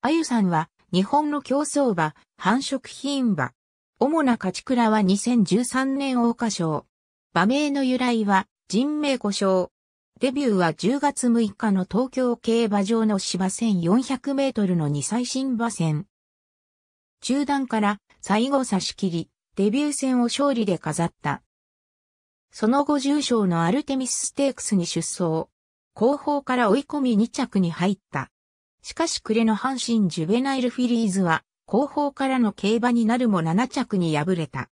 あゆさんは、日本の競走馬、繁殖品馬。主な勝ち倉は2013年大花賞。馬名の由来は、人名故障。デビューは10月6日の東京競馬場の芝1400メートルの2最新馬戦。中段から最後差し切り、デビュー戦を勝利で飾った。その後重賞のアルテミスステークスに出走。後方から追い込み2着に入った。しかし暮れの阪神ジュベナイルフィリーズは、後方からの競馬になるも7着に敗れた。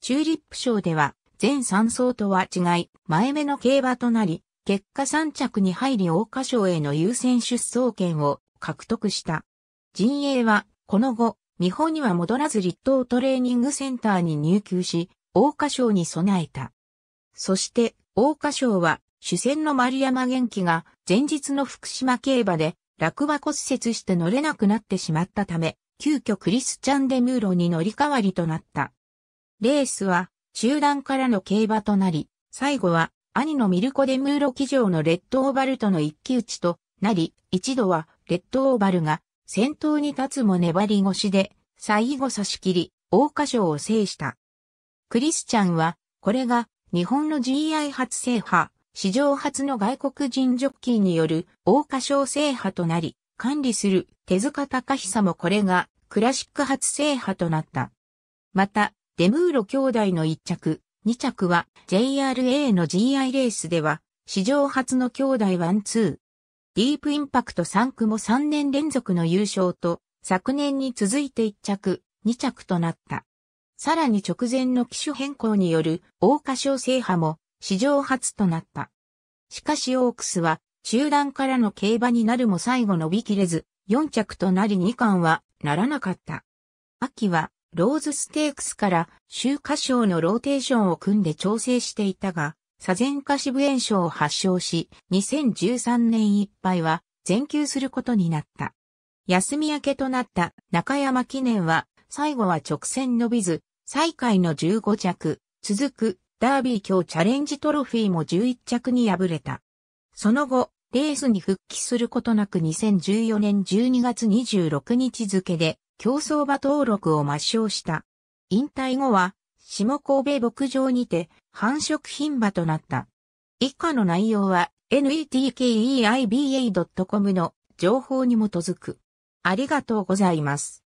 チューリップ賞では、全3層とは違い、前目の競馬となり、結果3着に入り桜花賞への優先出走権を獲得した。陣営は、この後、日本には戻らず立東トレーニングセンターに入球し、桜花賞に備えた。そして、桜花賞は、主戦の丸山元気が、前日の福島競馬で、落馬骨折して乗れなくなってしまったため、急遽クリスチャン・デ・ムーロに乗り代わりとなった。レースは中団からの競馬となり、最後は兄のミルコ・デ・ムーロ騎乗のレッド・オーバルとの一騎打ちとなり、一度はレッド・オーバルが先頭に立つも粘り腰で最後差し切り、大花賞を制した。クリスチャンは、これが日本の GI 初制覇、史上初の外国人ジョッキーによる桜花賞制覇となり、管理する手塚隆久もこれがクラシック初制覇となった。また、デムーロ兄弟の1着、2着は JRA の GI レースでは、史上初の兄弟ワンツー。ディープインパクト3区も3年連続の優勝と、昨年に続いて1着、2着となった。さらに直前の機種変更による桜花賞制覇も史上初となった。しかしオークスは、中段からの競馬になるも最後伸びきれず、4着となり2冠はならなかった。秋は、ローズステークスから週華賞のローテーションを組んで調整していたが、左前下支部炎症を発症し、2013年いっぱいは全休することになった。休み明けとなった中山記念は、最後は直線伸びず、最下位の15着、続くダービー強チャレンジトロフィーも11着に敗れた。その後、レースに復帰することなく2014年12月26日付で競走馬登録を抹消した。引退後は、下神戸牧場にて繁殖品馬となった。以下の内容は netkeiba.com の情報に基づく。ありがとうございます。